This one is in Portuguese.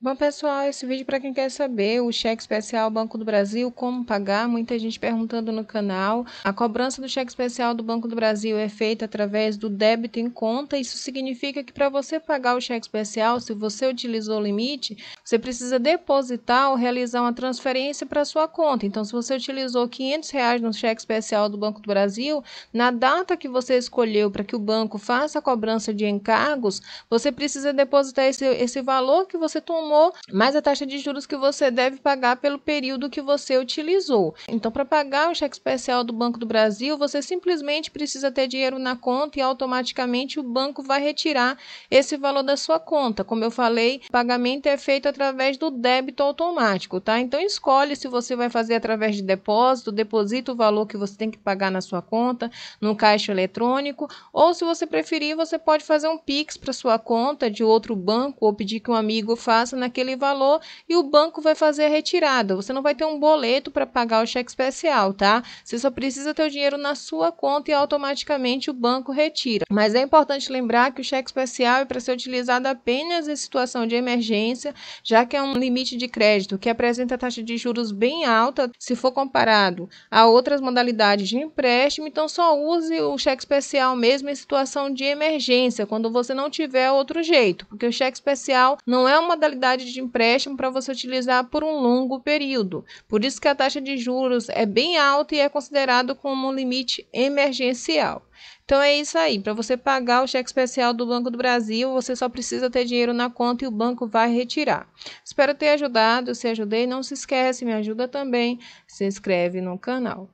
Bom, pessoal, esse vídeo é para quem quer saber o cheque especial Banco do Brasil, como pagar, muita gente perguntando no canal. A cobrança do cheque especial do Banco do Brasil é feita através do débito em conta. Isso significa que para você pagar o cheque especial, se você utilizou o limite, você precisa depositar ou realizar uma transferência para sua conta. Então, se você utilizou R$ 500 reais no cheque especial do Banco do Brasil, na data que você escolheu para que o banco faça a cobrança de encargos, você precisa depositar esse, esse valor que você tomou tomou, mais a taxa de juros que você deve pagar pelo período que você utilizou. Então, para pagar o cheque especial do Banco do Brasil, você simplesmente precisa ter dinheiro na conta e automaticamente o banco vai retirar esse valor da sua conta. Como eu falei, pagamento é feito através do débito automático, tá? Então, escolhe se você vai fazer através de depósito, deposita o valor que você tem que pagar na sua conta, no caixa eletrônico, ou se você preferir, você pode fazer um Pix para sua conta de outro banco ou pedir que um amigo faça naquele valor e o banco vai fazer a retirada. Você não vai ter um boleto para pagar o cheque especial, tá? Você só precisa ter o dinheiro na sua conta e automaticamente o banco retira. Mas é importante lembrar que o cheque especial é para ser utilizado apenas em situação de emergência, já que é um limite de crédito que apresenta taxa de juros bem alta se for comparado a outras modalidades de empréstimo. Então, só use o cheque especial mesmo em situação de emergência, quando você não tiver outro jeito, porque o cheque especial não é uma modalidade de empréstimo para você utilizar por um longo período. Por isso que a taxa de juros é bem alta e é considerado como um limite emergencial. Então é isso aí, para você pagar o cheque especial do Banco do Brasil, você só precisa ter dinheiro na conta e o banco vai retirar. Espero ter ajudado, se ajudei, não se esquece, me ajuda também, se inscreve no canal.